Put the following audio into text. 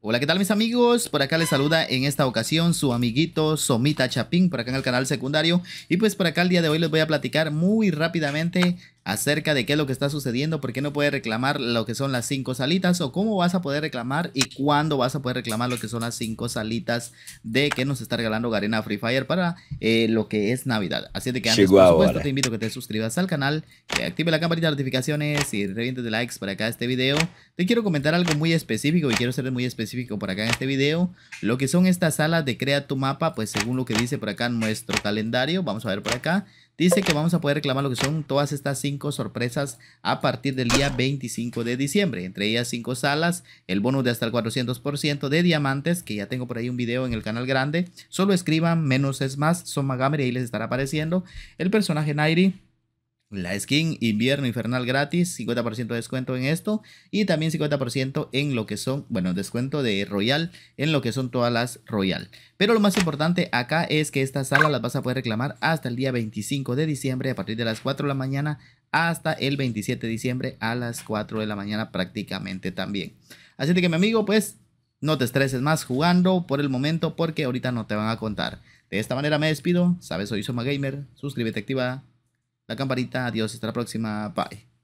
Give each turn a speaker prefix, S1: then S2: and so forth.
S1: Hola, ¿qué tal mis amigos? Por acá les saluda en esta ocasión su amiguito Somita Chapín, por acá en el canal secundario. Y pues por acá el día de hoy les voy a platicar muy rápidamente acerca de qué es lo que está sucediendo, por qué no puede reclamar lo que son las cinco salitas o cómo vas a poder reclamar y cuándo vas a poder reclamar lo que son las cinco salitas de que nos está regalando Garena Free Fire para eh, lo que es Navidad. Así que antes, por supuesto, te invito a que te suscribas al canal, que active la campanita de notificaciones y revientes de likes para acá este video. Te quiero comentar algo muy específico y quiero ser muy específico por acá en este video. Lo que son estas salas de crea tu mapa, pues según lo que dice por acá nuestro calendario, vamos a ver por acá dice que vamos a poder reclamar lo que son todas estas cinco sorpresas a partir del día 25 de diciembre. Entre ellas cinco salas, el bonus de hasta el 400% de diamantes, que ya tengo por ahí un video en el canal grande. Solo escriban menos es más, son y ahí les estará apareciendo. El personaje Nairi la skin invierno infernal gratis, 50% de descuento en esto y también 50% en lo que son, bueno, descuento de Royal en lo que son todas las Royal. Pero lo más importante acá es que esta sala las vas a poder reclamar hasta el día 25 de diciembre a partir de las 4 de la mañana hasta el 27 de diciembre a las 4 de la mañana prácticamente también. Así que mi amigo, pues no te estreses más jugando por el momento porque ahorita no te van a contar. De esta manera me despido, sabes, soy Soma Gamer, suscríbete, activa la campanita. Adiós, hasta la próxima. Bye.